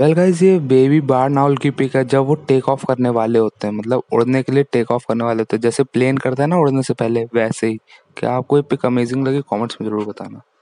well guys ये baby barn owl की pic है जब वो टेक ऑफ करने वाले होते हैं मतलब उड़ने के लिए टेक ऑफ करने वाले होते हैं जैसे प्लेन करता है ना उड़ने से पहले वैसे ही क्या आपको ये पिक अमेजिंग लगी कमेंट्स में जरूर बताना